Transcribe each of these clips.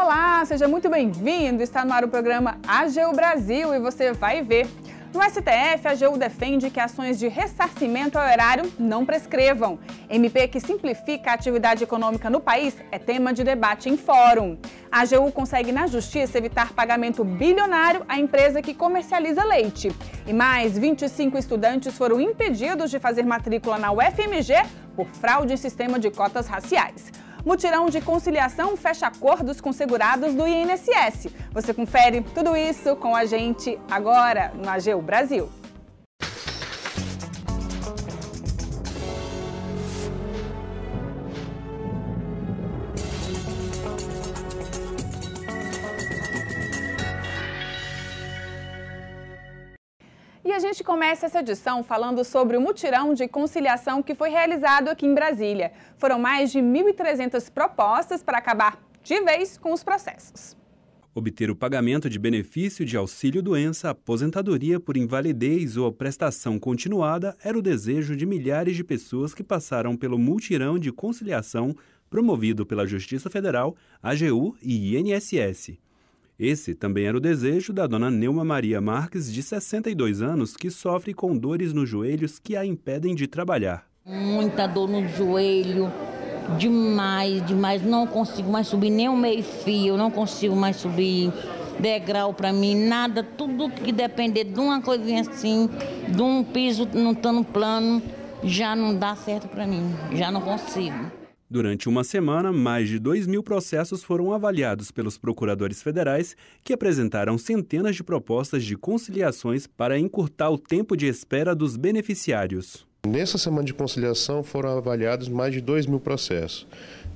Olá, seja muito bem-vindo. Está no ar o programa AGU Brasil e você vai ver. No STF, a AGU defende que ações de ressarcimento ao erário não prescrevam. MP que simplifica a atividade econômica no país é tema de debate em fórum. A AGU consegue na justiça evitar pagamento bilionário à empresa que comercializa leite. E mais 25 estudantes foram impedidos de fazer matrícula na UFMG por fraude em sistema de cotas raciais. Mutirão de conciliação fecha acordos com segurados do INSS. Você confere tudo isso com a gente agora no AGU Brasil. gente começa essa edição falando sobre o mutirão de conciliação que foi realizado aqui em Brasília. Foram mais de 1.300 propostas para acabar de vez com os processos. Obter o pagamento de benefício de auxílio-doença, aposentadoria por invalidez ou prestação continuada era o desejo de milhares de pessoas que passaram pelo mutirão de conciliação promovido pela Justiça Federal, AGU e INSS. Esse também era o desejo da dona Neuma Maria Marques, de 62 anos, que sofre com dores nos joelhos que a impedem de trabalhar. Muita dor no joelho, demais, demais. Não consigo mais subir nem um meio fio, não consigo mais subir degrau para mim, nada. Tudo que depender de uma coisinha assim, de um piso não estando plano, já não dá certo para mim, já não consigo. Durante uma semana, mais de 2 mil processos foram avaliados pelos procuradores federais, que apresentaram centenas de propostas de conciliações para encurtar o tempo de espera dos beneficiários. Nessa semana de conciliação foram avaliados mais de 2 mil processos.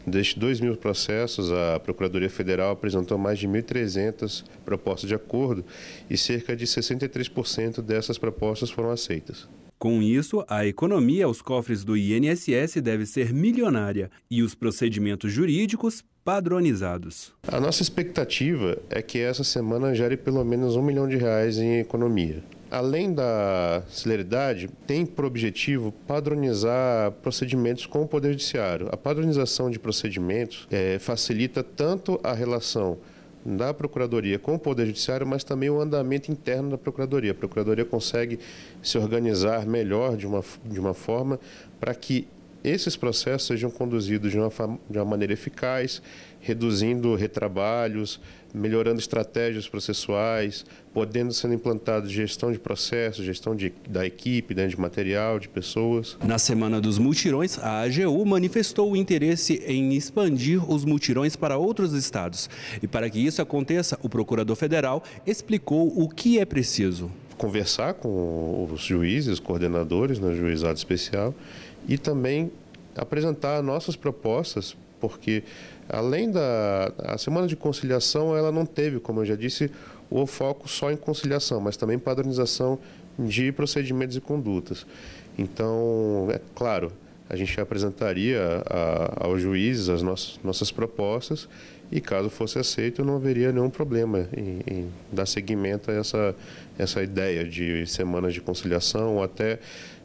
Destes 2 mil processos, a Procuradoria Federal apresentou mais de 1.300 propostas de acordo e cerca de 63% dessas propostas foram aceitas. Com isso, a economia aos cofres do INSS deve ser milionária e os procedimentos jurídicos padronizados. A nossa expectativa é que essa semana gere pelo menos um milhão de reais em economia. Além da celeridade, tem por objetivo padronizar procedimentos com o Poder Judiciário. A padronização de procedimentos é, facilita tanto a relação da Procuradoria com o Poder Judiciário, mas também o andamento interno da Procuradoria. A Procuradoria consegue se organizar melhor de uma, de uma forma para que esses processos sejam conduzidos de uma, de uma maneira eficaz, reduzindo retrabalhos, melhorando estratégias processuais, podendo sendo implantado gestão de processos, gestão de, da equipe, né, de material, de pessoas. Na semana dos multirões, a AGU manifestou o interesse em expandir os multirões para outros estados. E para que isso aconteça, o procurador federal explicou o que é preciso. Conversar com os juízes, coordenadores no né, juizado especial e também apresentar nossas propostas porque além da a semana de conciliação, ela não teve, como eu já disse, o foco só em conciliação, mas também padronização de procedimentos e condutas. Então, é claro, a gente apresentaria aos juízes as nossas, nossas propostas e caso fosse aceito não haveria nenhum problema em, em dar seguimento a essa, essa ideia de semanas de conciliação ou até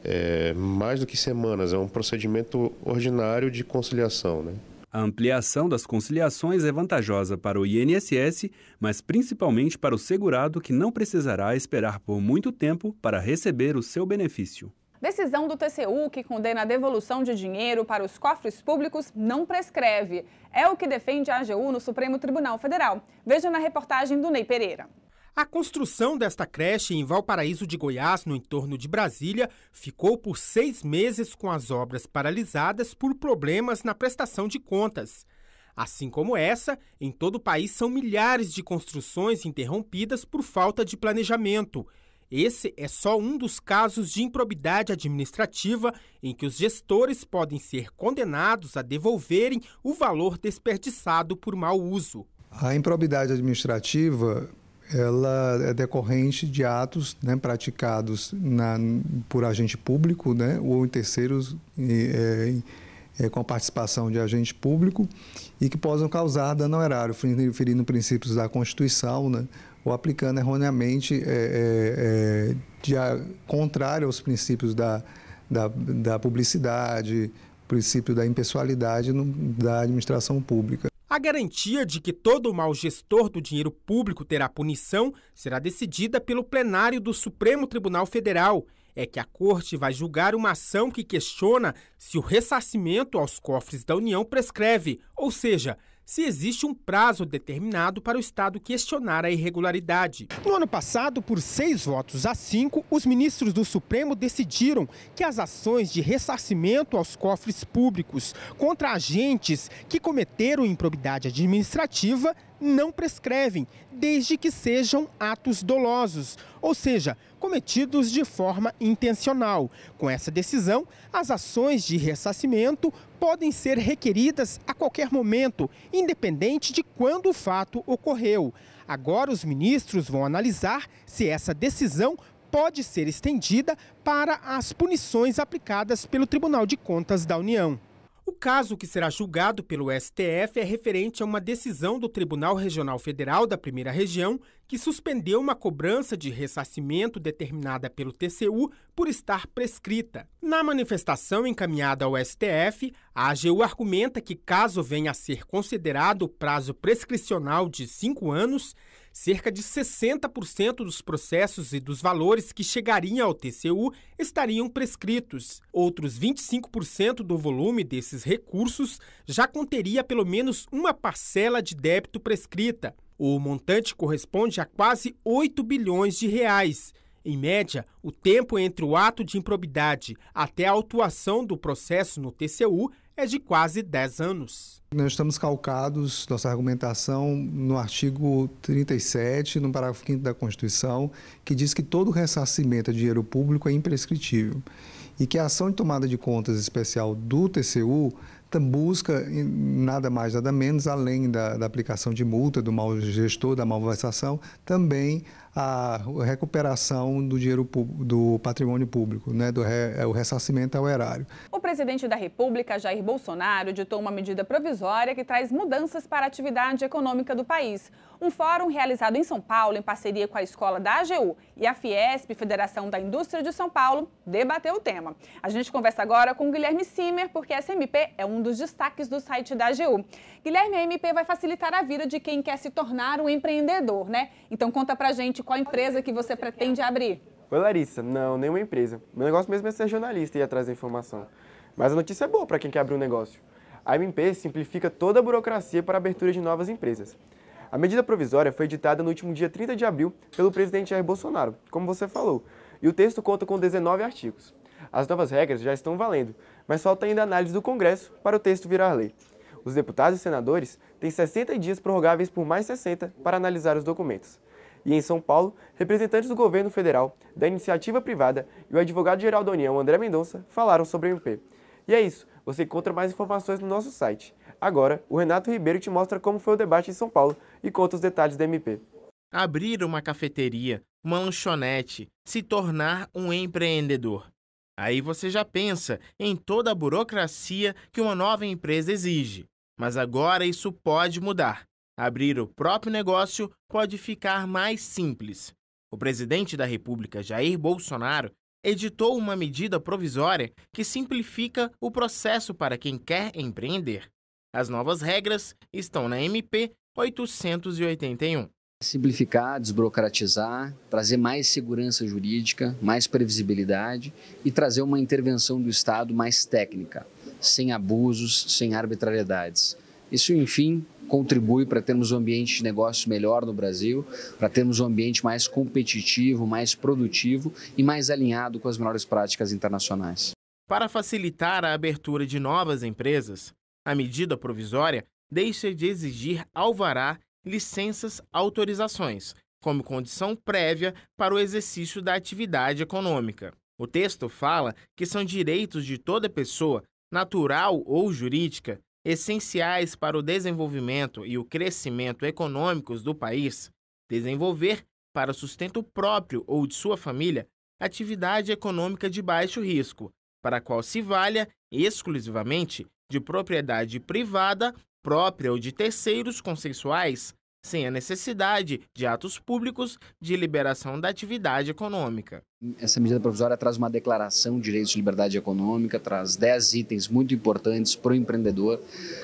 é, mais do que semanas, é um procedimento ordinário de conciliação. Né? A ampliação das conciliações é vantajosa para o INSS, mas principalmente para o segurado que não precisará esperar por muito tempo para receber o seu benefício. Decisão do TCU que condena a devolução de dinheiro para os cofres públicos não prescreve. É o que defende a AGU no Supremo Tribunal Federal. Veja na reportagem do Ney Pereira. A construção desta creche em Valparaíso de Goiás, no entorno de Brasília, ficou por seis meses com as obras paralisadas por problemas na prestação de contas. Assim como essa, em todo o país são milhares de construções interrompidas por falta de planejamento. Esse é só um dos casos de improbidade administrativa em que os gestores podem ser condenados a devolverem o valor desperdiçado por mau uso. A improbidade administrativa ela é decorrente de atos né, praticados na, por agente público né, ou em terceiros é, é, com a participação de agente público e que possam causar dano ao erário, ferindo princípios da Constituição né, ou aplicando erroneamente é, é, é de, contrário aos princípios da, da, da publicidade, princípio da impessoalidade no, da administração pública. A garantia de que todo mau gestor do dinheiro público terá punição será decidida pelo plenário do Supremo Tribunal Federal. É que a Corte vai julgar uma ação que questiona se o ressarcimento aos cofres da União prescreve, ou seja, se existe um prazo determinado para o Estado questionar a irregularidade. No ano passado, por seis votos a cinco, os ministros do Supremo decidiram que as ações de ressarcimento aos cofres públicos contra agentes que cometeram improbidade administrativa não prescrevem, desde que sejam atos dolosos, ou seja, cometidos de forma intencional. Com essa decisão, as ações de ressarcimento podem ser requeridas a qualquer momento, independente de quando o fato ocorreu. Agora, os ministros vão analisar se essa decisão pode ser estendida para as punições aplicadas pelo Tribunal de Contas da União. O caso que será julgado pelo STF é referente a uma decisão do Tribunal Regional Federal da Primeira Região que suspendeu uma cobrança de ressarcimento determinada pelo TCU por estar prescrita. Na manifestação encaminhada ao STF, a AGU argumenta que, caso venha a ser considerado o prazo prescricional de cinco anos, Cerca de 60% dos processos e dos valores que chegariam ao TCU estariam prescritos. Outros 25% do volume desses recursos já conteria pelo menos uma parcela de débito prescrita. O montante corresponde a quase 8 bilhões de reais. Em média, o tempo entre o ato de improbidade até a autuação do processo no TCU é de quase 10 anos. Nós estamos calcados, nossa argumentação, no artigo 37, no parágrafo 5 da Constituição, que diz que todo ressarcimento a dinheiro público é imprescritível e que a ação de tomada de contas especial do TCU busca nada mais, nada menos, além da, da aplicação de multa, do mau gestor, da malversação, também a recuperação do dinheiro do patrimônio público, né, do re, é o ressarcimento ao erário. O presidente da República, Jair Bolsonaro, ditou uma medida provisória que traz mudanças para a atividade econômica do país. Um fórum realizado em São Paulo, em parceria com a Escola da AGU e a Fiesp, Federação da Indústria de São Paulo, debateu o tema. A gente conversa agora com Guilherme Simer, porque SMP é um dos destaques do site da AGU. Guilherme, a MP vai facilitar a vida de quem quer se tornar um empreendedor, né? Então conta pra gente qual empresa que você pretende abrir? Oi, Larissa. Não, nenhuma empresa. Meu negócio mesmo é ser jornalista e ir atrás da informação. Mas a notícia é boa para quem quer abrir um negócio. A MP simplifica toda a burocracia para a abertura de novas empresas. A medida provisória foi editada no último dia 30 de abril pelo presidente Jair Bolsonaro, como você falou, e o texto conta com 19 artigos. As novas regras já estão valendo, mas falta ainda análise do Congresso para o texto virar lei. Os deputados e senadores têm 60 dias prorrogáveis por mais 60 para analisar os documentos. E em São Paulo, representantes do governo federal, da iniciativa privada e o advogado-geral da União, André Mendonça, falaram sobre o MP. E é isso, você encontra mais informações no nosso site. Agora, o Renato Ribeiro te mostra como foi o debate em São Paulo e conta os detalhes do MP. Abrir uma cafeteria, uma lanchonete, se tornar um empreendedor. Aí você já pensa em toda a burocracia que uma nova empresa exige. Mas agora isso pode mudar. Abrir o próprio negócio pode ficar mais simples. O presidente da República, Jair Bolsonaro, editou uma medida provisória que simplifica o processo para quem quer empreender. As novas regras estão na MP 881. Simplificar, desburocratizar, trazer mais segurança jurídica, mais previsibilidade e trazer uma intervenção do Estado mais técnica, sem abusos, sem arbitrariedades. Isso, enfim, contribui para termos um ambiente de negócio melhor no Brasil, para termos um ambiente mais competitivo, mais produtivo e mais alinhado com as melhores práticas internacionais. Para facilitar a abertura de novas empresas, a medida provisória deixa de exigir alvará, licenças, autorizações, como condição prévia para o exercício da atividade econômica. O texto fala que são direitos de toda pessoa, natural ou jurídica, essenciais para o desenvolvimento e o crescimento econômicos do país, desenvolver, para sustento próprio ou de sua família, atividade econômica de baixo risco, para a qual se valha exclusivamente de propriedade privada, própria ou de terceiros consensuais, sem a necessidade de atos públicos de liberação da atividade econômica. Essa medida provisória traz uma declaração de direitos de liberdade econômica, traz 10 itens muito importantes para o empreendedor: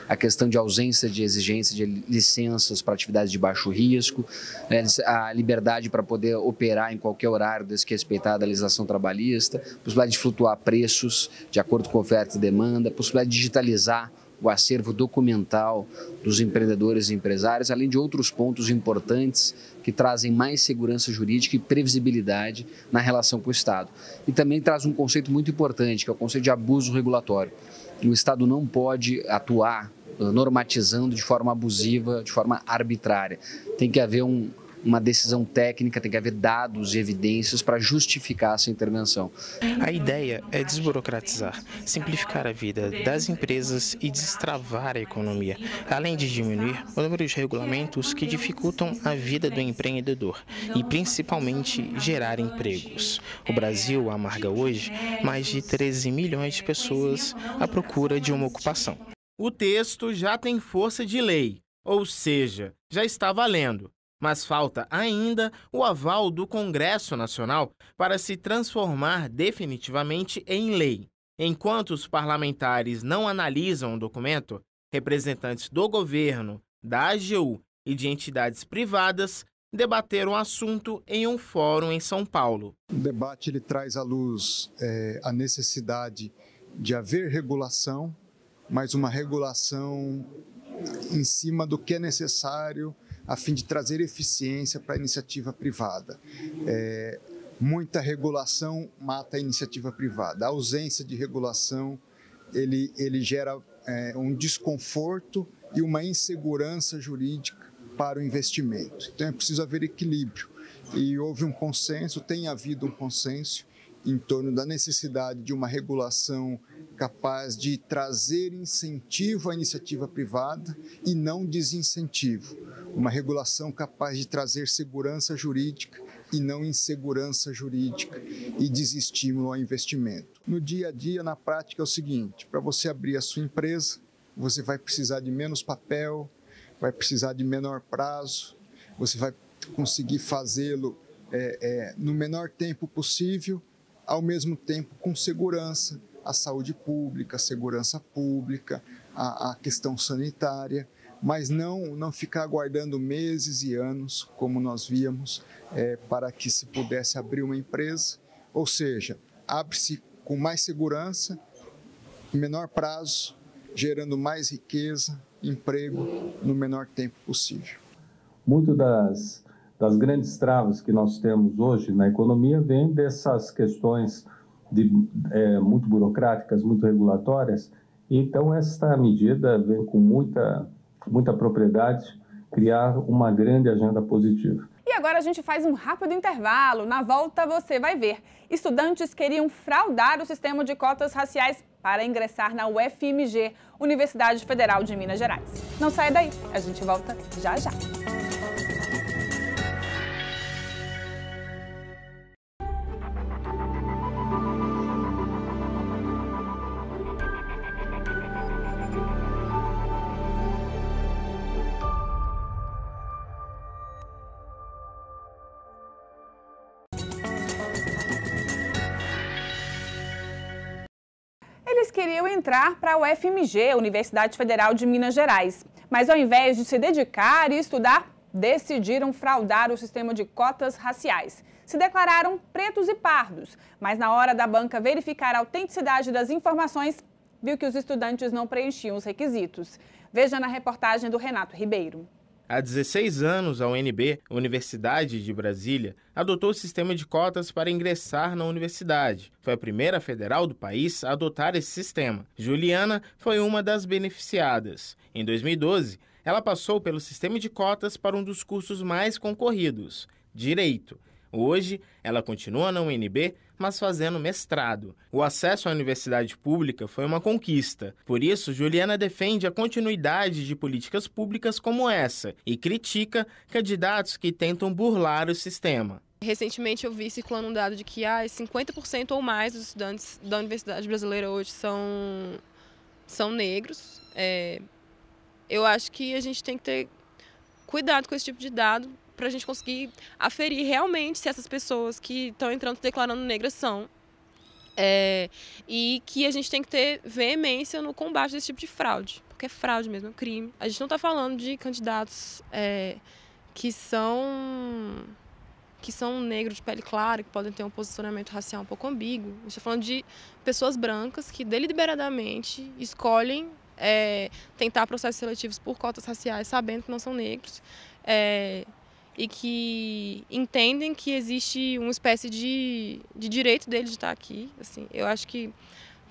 a questão de ausência de exigência de licenças para atividades de baixo risco, né, a liberdade para poder operar em qualquer horário, desde que é respeitada a legislação trabalhista, possibilidade de flutuar preços de acordo com oferta e demanda, possibilidade de digitalizar o acervo documental dos empreendedores e empresários, além de outros pontos importantes que trazem mais segurança jurídica e previsibilidade na relação com o Estado. E também traz um conceito muito importante, que é o conceito de abuso regulatório. O Estado não pode atuar eh, normatizando de forma abusiva, de forma arbitrária. Tem que haver um uma decisão técnica, tem que haver dados e evidências para justificar essa intervenção. A ideia é desburocratizar, simplificar a vida das empresas e destravar a economia, além de diminuir o número de regulamentos que dificultam a vida do empreendedor e principalmente gerar empregos. O Brasil amarga hoje mais de 13 milhões de pessoas à procura de uma ocupação. O texto já tem força de lei, ou seja, já está valendo mas falta ainda o aval do Congresso Nacional para se transformar definitivamente em lei. Enquanto os parlamentares não analisam o documento, representantes do governo, da AGU e de entidades privadas debateram o assunto em um fórum em São Paulo. O debate ele traz à luz é, a necessidade de haver regulação, mas uma regulação em cima do que é necessário a fim de trazer eficiência para a iniciativa privada. É, muita regulação mata a iniciativa privada. A ausência de regulação ele, ele gera é, um desconforto e uma insegurança jurídica para o investimento. Então é preciso haver equilíbrio. E houve um consenso, tem havido um consenso em torno da necessidade de uma regulação capaz de trazer incentivo à iniciativa privada e não desincentivo uma regulação capaz de trazer segurança jurídica e não insegurança jurídica e desestímulo ao investimento. No dia a dia, na prática, é o seguinte: para você abrir a sua empresa, você vai precisar de menos papel, vai precisar de menor prazo, você vai conseguir fazê-lo é, é, no menor tempo possível, ao mesmo tempo com segurança, a saúde pública, a segurança pública, a, a questão sanitária mas não, não ficar aguardando meses e anos, como nós víamos, é, para que se pudesse abrir uma empresa. Ou seja, abre-se com mais segurança, menor prazo, gerando mais riqueza, emprego no menor tempo possível. Muito das, das grandes travas que nós temos hoje na economia vem dessas questões de, é, muito burocráticas, muito regulatórias. Então, esta medida vem com muita muita propriedade, criar uma grande agenda positiva. E agora a gente faz um rápido intervalo. Na volta você vai ver. Estudantes queriam fraudar o sistema de cotas raciais para ingressar na UFMG, Universidade Federal de Minas Gerais. Não sai daí, a gente volta já já. entrar para a UFMG, Universidade Federal de Minas Gerais. Mas ao invés de se dedicar e estudar, decidiram fraudar o sistema de cotas raciais. Se declararam pretos e pardos, mas na hora da banca verificar a autenticidade das informações, viu que os estudantes não preenchiam os requisitos. Veja na reportagem do Renato Ribeiro. Há 16 anos, a UNB, Universidade de Brasília, adotou o sistema de cotas para ingressar na universidade. Foi a primeira federal do país a adotar esse sistema. Juliana foi uma das beneficiadas. Em 2012, ela passou pelo sistema de cotas para um dos cursos mais concorridos, Direito. Hoje, ela continua na UNB mas fazendo mestrado. O acesso à universidade pública foi uma conquista. Por isso, Juliana defende a continuidade de políticas públicas como essa e critica candidatos que tentam burlar o sistema. Recentemente eu vi circulando um dado de que ah, 50% ou mais dos estudantes da universidade brasileira hoje são, são negros. É, eu acho que a gente tem que ter cuidado com esse tipo de dado, para a gente conseguir aferir realmente se essas pessoas que estão entrando declarando negras são. É, e que a gente tem que ter veemência no combate desse tipo de fraude, porque é fraude mesmo, é crime. A gente não está falando de candidatos é, que são que são negros de pele clara, que podem ter um posicionamento racial um pouco ambíguo. A gente está falando de pessoas brancas que deliberadamente escolhem é, tentar processos seletivos por cotas raciais, sabendo que não são negros. É, e que entendem que existe uma espécie de, de direito deles de estar aqui. Assim, eu acho que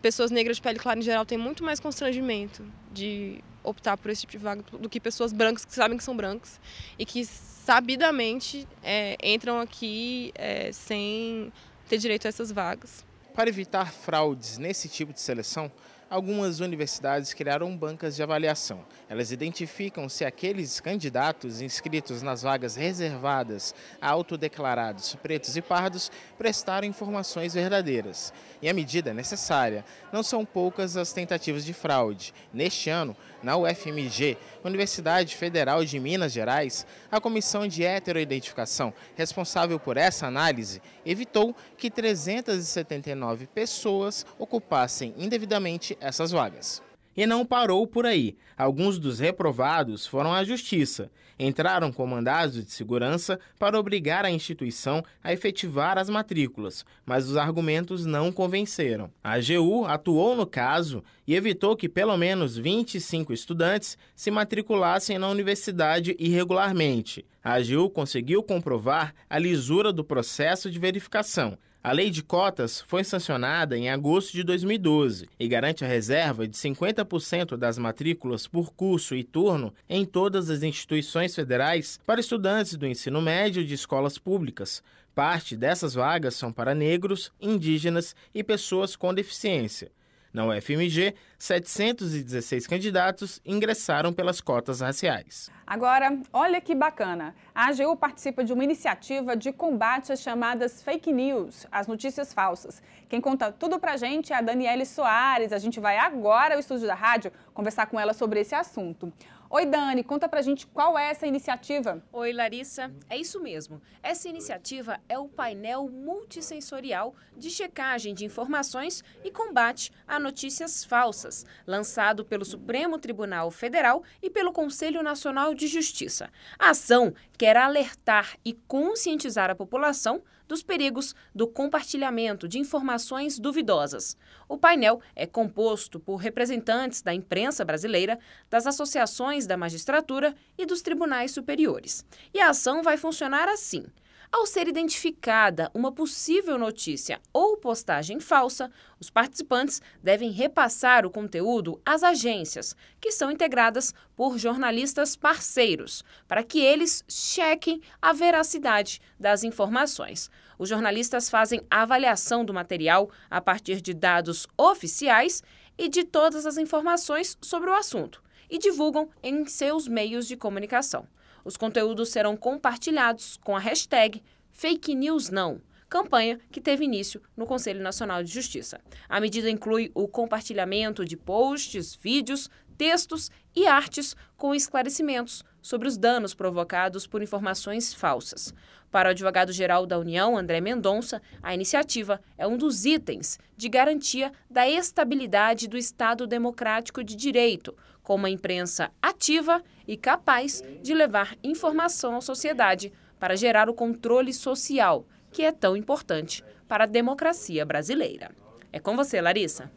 pessoas negras de pele clara em geral têm muito mais constrangimento de optar por esse tipo de vaga do que pessoas brancas que sabem que são brancas e que sabidamente é, entram aqui é, sem ter direito a essas vagas. Para evitar fraudes nesse tipo de seleção, algumas universidades criaram bancas de avaliação. Elas identificam se aqueles candidatos inscritos nas vagas reservadas a autodeclarados pretos e pardos prestaram informações verdadeiras. E a medida é necessária. Não são poucas as tentativas de fraude. Neste ano, na UFMG, Universidade Federal de Minas Gerais, a Comissão de Heteroidentificação, responsável por essa análise, evitou que 379 pessoas ocupassem indevidamente essas vagas. E não parou por aí. Alguns dos reprovados foram à justiça. Entraram com mandados de segurança para obrigar a instituição a efetivar as matrículas, mas os argumentos não convenceram. A AGU atuou no caso e evitou que pelo menos 25 estudantes se matriculassem na universidade irregularmente. A AGU conseguiu comprovar a lisura do processo de verificação a lei de cotas foi sancionada em agosto de 2012 e garante a reserva de 50% das matrículas por curso e turno em todas as instituições federais para estudantes do ensino médio de escolas públicas. Parte dessas vagas são para negros, indígenas e pessoas com deficiência. Na UFMG, 716 candidatos ingressaram pelas cotas raciais. Agora, olha que bacana. A AGU participa de uma iniciativa de combate às chamadas fake news, as notícias falsas. Quem conta tudo pra gente é a Daniele Soares. A gente vai agora ao estúdio da rádio conversar com ela sobre esse assunto. Oi, Dani, conta pra gente qual é essa iniciativa. Oi, Larissa. É isso mesmo. Essa iniciativa é o painel multissensorial de checagem de informações e combate a notícias falsas, lançado pelo Supremo Tribunal Federal e pelo Conselho Nacional de Justiça. A ação quer alertar e conscientizar a população dos perigos do compartilhamento de informações duvidosas. O painel é composto por representantes da imprensa brasileira, das associações da magistratura e dos tribunais superiores. E a ação vai funcionar assim. Ao ser identificada uma possível notícia ou postagem falsa, os participantes devem repassar o conteúdo às agências, que são integradas por jornalistas parceiros, para que eles chequem a veracidade das informações. Os jornalistas fazem a avaliação do material a partir de dados oficiais e de todas as informações sobre o assunto e divulgam em seus meios de comunicação. Os conteúdos serão compartilhados com a hashtag Fake News Não campanha que teve início no Conselho Nacional de Justiça. A medida inclui o compartilhamento de posts, vídeos, textos e artes com esclarecimentos sobre os danos provocados por informações falsas. Para o advogado-geral da União, André Mendonça, a iniciativa é um dos itens de garantia da estabilidade do Estado democrático de direito, com uma imprensa ativa e capaz de levar informação à sociedade para gerar o controle social, que é tão importante para a democracia brasileira. É com você, Larissa.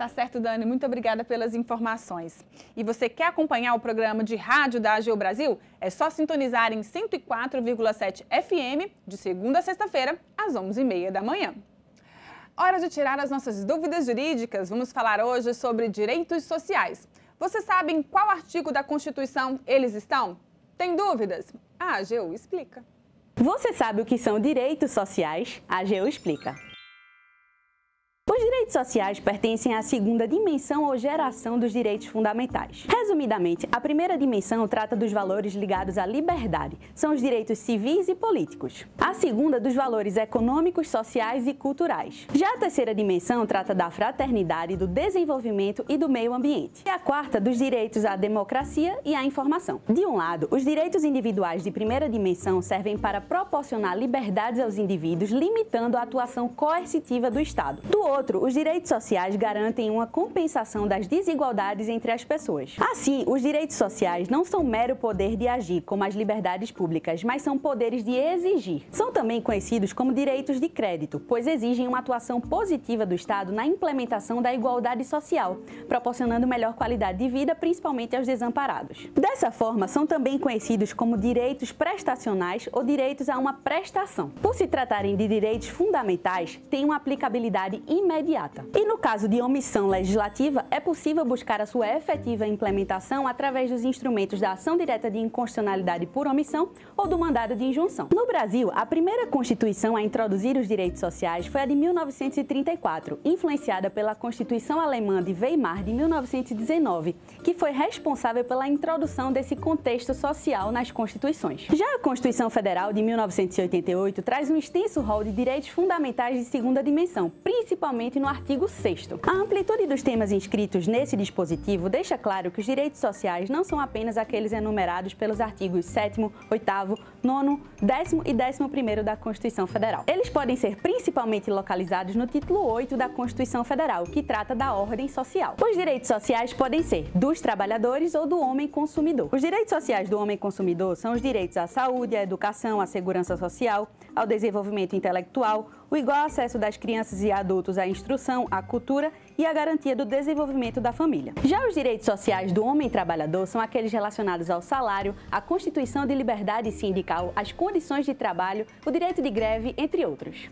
Tá certo, Dani. Muito obrigada pelas informações. E você quer acompanhar o programa de rádio da AGU Brasil? É só sintonizar em 104,7 FM, de segunda a sexta-feira, às 11h30 da manhã. Hora de tirar as nossas dúvidas jurídicas. Vamos falar hoje sobre direitos sociais. Vocês sabem qual artigo da Constituição eles estão? Tem dúvidas? A AGU explica. Você sabe o que são direitos sociais? A AGU explica. Os direitos sociais pertencem à segunda dimensão ou geração dos direitos fundamentais. Resumidamente, a primeira dimensão trata dos valores ligados à liberdade, são os direitos civis e políticos. A segunda, dos valores econômicos, sociais e culturais. Já a terceira dimensão trata da fraternidade, do desenvolvimento e do meio ambiente. E a quarta, dos direitos à democracia e à informação. De um lado, os direitos individuais de primeira dimensão servem para proporcionar liberdades aos indivíduos, limitando a atuação coercitiva do Estado. Do outro, outro, os direitos sociais garantem uma compensação das desigualdades entre as pessoas. Assim, os direitos sociais não são mero poder de agir, como as liberdades públicas, mas são poderes de exigir. São também conhecidos como direitos de crédito, pois exigem uma atuação positiva do Estado na implementação da igualdade social, proporcionando melhor qualidade de vida, principalmente aos desamparados. Dessa forma, são também conhecidos como direitos prestacionais ou direitos a uma prestação. Por se tratarem de direitos fundamentais, têm uma aplicabilidade imediata imediata. E no caso de omissão legislativa, é possível buscar a sua efetiva implementação através dos instrumentos da ação direta de inconstitucionalidade por omissão ou do mandado de injunção. No Brasil, a primeira Constituição a introduzir os direitos sociais foi a de 1934, influenciada pela Constituição Alemã de Weimar de 1919, que foi responsável pela introdução desse contexto social nas constituições. Já a Constituição Federal de 1988 traz um extenso rol de direitos fundamentais de segunda dimensão, principalmente principalmente no artigo 6. A amplitude dos temas inscritos nesse dispositivo deixa claro que os direitos sociais não são apenas aqueles enumerados pelos artigos 7, 8, 9, 10 e 11 da Constituição Federal. Eles podem ser principalmente localizados no título 8 da Constituição Federal, que trata da ordem social. Os direitos sociais podem ser dos trabalhadores ou do homem consumidor. Os direitos sociais do homem consumidor são os direitos à saúde, à educação, à segurança social, ao desenvolvimento intelectual, o igual acesso das crianças e adultos à instrução, à cultura e à garantia do desenvolvimento da família. Já os direitos sociais do homem trabalhador são aqueles relacionados ao salário, à constituição de liberdade sindical, às condições de trabalho, o direito de greve, entre outros.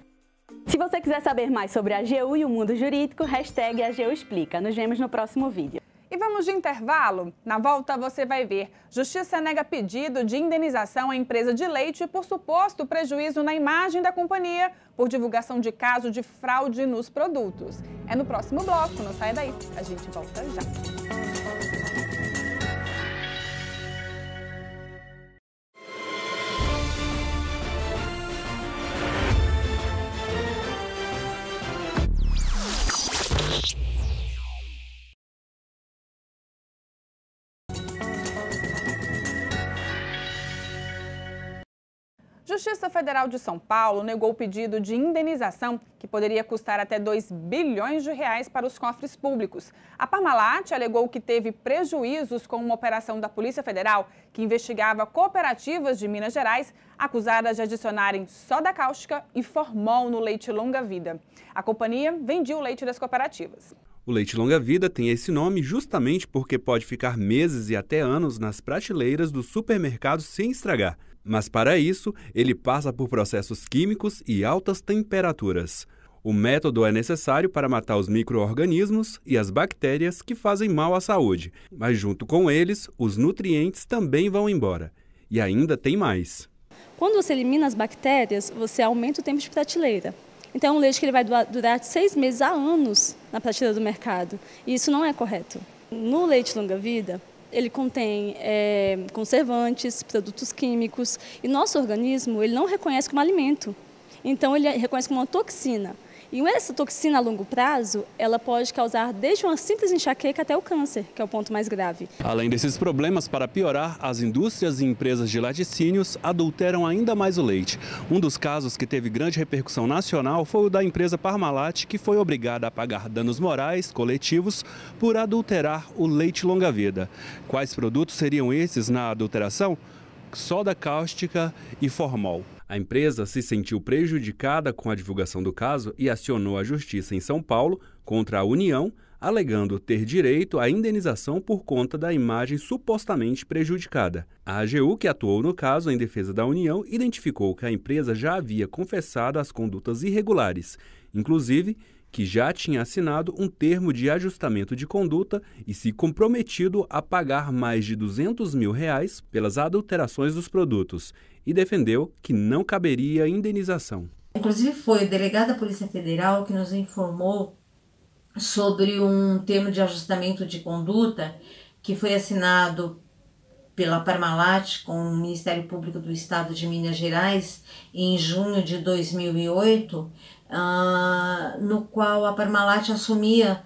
Se você quiser saber mais sobre a AGU e o mundo jurídico, hashtag AGU Explica. Nos vemos no próximo vídeo. E vamos de intervalo. Na volta você vai ver: Justiça nega pedido de indenização à empresa de leite por suposto prejuízo na imagem da companhia por divulgação de caso de fraude nos produtos. É no próximo bloco, não sai daí. A gente volta já. Justiça Federal de São Paulo negou o pedido de indenização que poderia custar até 2 bilhões de reais para os cofres públicos. A Parmalat alegou que teve prejuízos com uma operação da Polícia Federal que investigava cooperativas de Minas Gerais acusadas de adicionarem soda cáustica e formol no leite longa-vida. A companhia vendia o leite das cooperativas. O leite longa-vida tem esse nome justamente porque pode ficar meses e até anos nas prateleiras dos supermercados sem estragar. Mas para isso, ele passa por processos químicos e altas temperaturas. O método é necessário para matar os micro-organismos e as bactérias que fazem mal à saúde, mas junto com eles, os nutrientes também vão embora. E ainda tem mais. Quando você elimina as bactérias, você aumenta o tempo de prateleira. Então, é um leite que ele vai durar seis meses a anos na prateleira do mercado. E isso não é correto. No leite longa-vida, ele contém é, conservantes, produtos químicos, e nosso organismo ele não reconhece como alimento. Então, ele reconhece como uma toxina. E essa toxina a longo prazo, ela pode causar desde uma simples enxaqueca até o câncer, que é o ponto mais grave. Além desses problemas, para piorar, as indústrias e empresas de laticínios adulteram ainda mais o leite. Um dos casos que teve grande repercussão nacional foi o da empresa Parmalat, que foi obrigada a pagar danos morais coletivos por adulterar o leite longa-vida. Quais produtos seriam esses na adulteração? Soda cáustica e formol. A empresa se sentiu prejudicada com a divulgação do caso e acionou a justiça em São Paulo contra a União, alegando ter direito à indenização por conta da imagem supostamente prejudicada. A AGU, que atuou no caso em defesa da União, identificou que a empresa já havia confessado as condutas irregulares, inclusive que já tinha assinado um termo de ajustamento de conduta e se comprometido a pagar mais de 200 mil reais pelas adulterações dos produtos e defendeu que não caberia indenização. Inclusive, foi o delegado da Polícia Federal que nos informou sobre um termo de ajustamento de conduta que foi assinado pela Parmalat com o Ministério Público do Estado de Minas Gerais em junho de 2008, uh, ah, no qual a Parmalat assumia,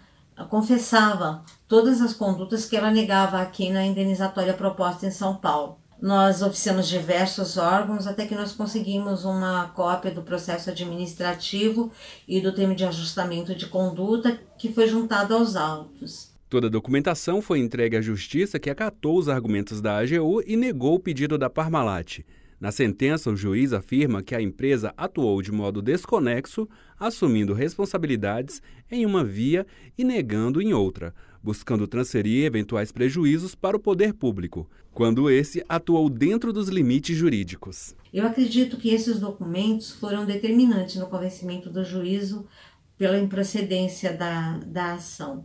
confessava todas as condutas que ela negava aqui na indenizatória proposta em São Paulo nós oficiamos diversos órgãos até que nós conseguimos uma cópia do processo administrativo e do termo de ajustamento de conduta que foi juntado aos autos. Toda a documentação foi entregue à Justiça, que acatou os argumentos da AGU e negou o pedido da Parmalat. Na sentença, o juiz afirma que a empresa atuou de modo desconexo, assumindo responsabilidades em uma via e negando em outra, buscando transferir eventuais prejuízos para o poder público, quando esse atuou dentro dos limites jurídicos. Eu acredito que esses documentos foram determinantes no convencimento do juízo pela improcedência da, da ação.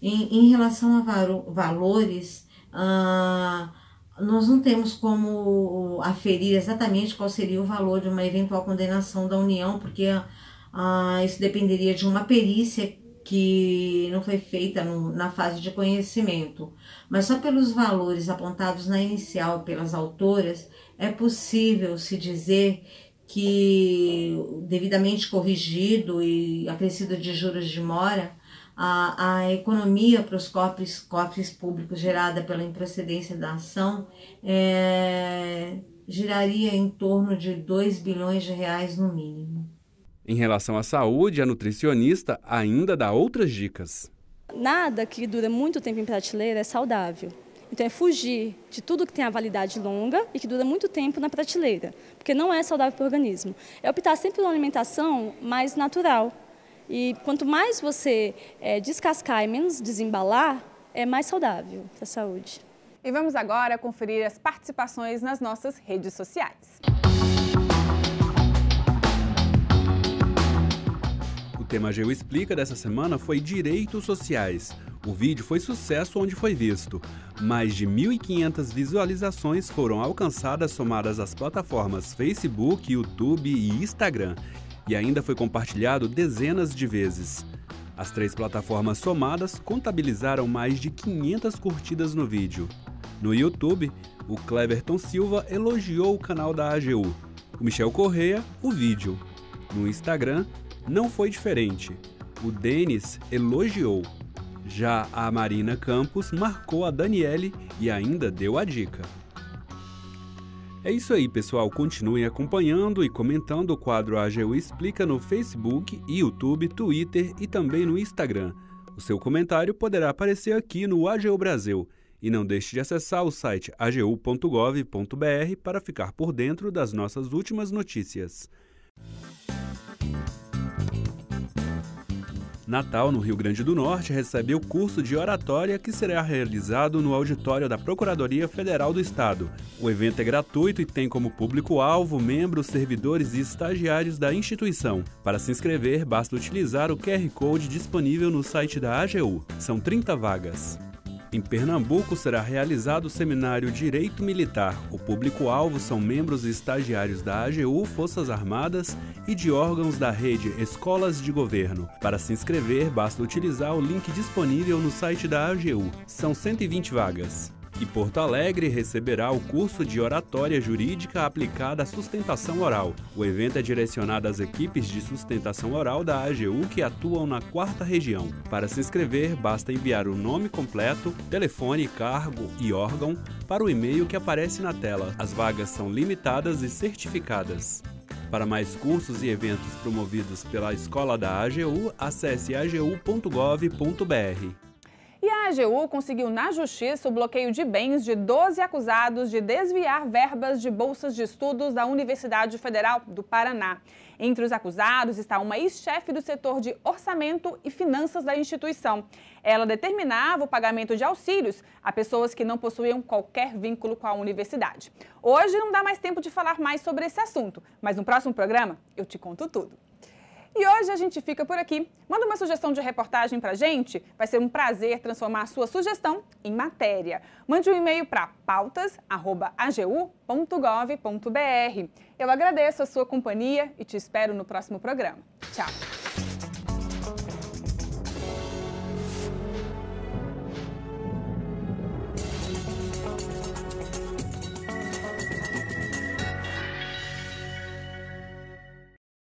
Em, em relação a valores, ah, nós não temos como aferir exatamente qual seria o valor de uma eventual condenação da União, porque ah, ah, isso dependeria de uma perícia que não foi feita no, na fase de conhecimento. Mas só pelos valores apontados na inicial pelas autoras é possível se dizer que, devidamente corrigido e acrescido de juros de mora, a, a economia para os cofres, cofres públicos gerada pela improcedência da ação é, giraria em torno de 2 bilhões de reais no mínimo. Em relação à saúde, a nutricionista ainda dá outras dicas. Nada que dura muito tempo em prateleira é saudável. Então é fugir de tudo que tem a validade longa e que dura muito tempo na prateleira, porque não é saudável para o organismo. É optar sempre por uma alimentação mais natural, e quanto mais você é, descascar e menos desembalar, é mais saudável para a saúde. E vamos agora conferir as participações nas nossas redes sociais. O tema Geo Explica dessa semana foi Direitos Sociais. O vídeo foi sucesso onde foi visto. Mais de 1.500 visualizações foram alcançadas somadas às plataformas Facebook, YouTube e Instagram e ainda foi compartilhado dezenas de vezes. As três plataformas somadas contabilizaram mais de 500 curtidas no vídeo. No YouTube, o Cleverton Silva elogiou o canal da AGU, o Michel Correia, o vídeo. No Instagram, não foi diferente. O Denis elogiou. Já a Marina Campos marcou a Daniele e ainda deu a dica. É isso aí, pessoal. Continuem acompanhando e comentando o quadro AGU Explica no Facebook, YouTube, Twitter e também no Instagram. O seu comentário poderá aparecer aqui no AGU Brasil. E não deixe de acessar o site agu.gov.br para ficar por dentro das nossas últimas notícias. Natal, no Rio Grande do Norte, recebeu curso de oratória que será realizado no auditório da Procuradoria Federal do Estado. O evento é gratuito e tem como público-alvo membros, servidores e estagiários da instituição. Para se inscrever, basta utilizar o QR Code disponível no site da AGU. São 30 vagas. Em Pernambuco será realizado o seminário Direito Militar. O público-alvo são membros e estagiários da AGU, Forças Armadas e de órgãos da rede Escolas de Governo. Para se inscrever, basta utilizar o link disponível no site da AGU. São 120 vagas. E Porto Alegre receberá o curso de Oratória Jurídica Aplicada à Sustentação Oral. O evento é direcionado às equipes de sustentação oral da AGU que atuam na quarta região. Para se inscrever, basta enviar o nome completo, telefone, cargo e órgão para o e-mail que aparece na tela. As vagas são limitadas e certificadas. Para mais cursos e eventos promovidos pela Escola da AGU, acesse agu.gov.br. E a AGU conseguiu na justiça o bloqueio de bens de 12 acusados de desviar verbas de bolsas de estudos da Universidade Federal do Paraná. Entre os acusados está uma ex-chefe do setor de orçamento e finanças da instituição. Ela determinava o pagamento de auxílios a pessoas que não possuíam qualquer vínculo com a universidade. Hoje não dá mais tempo de falar mais sobre esse assunto, mas no próximo programa eu te conto tudo. E hoje a gente fica por aqui. Manda uma sugestão de reportagem pra gente. Vai ser um prazer transformar a sua sugestão em matéria. Mande um e-mail para pautas@agu.gov.br. Eu agradeço a sua companhia e te espero no próximo programa. Tchau.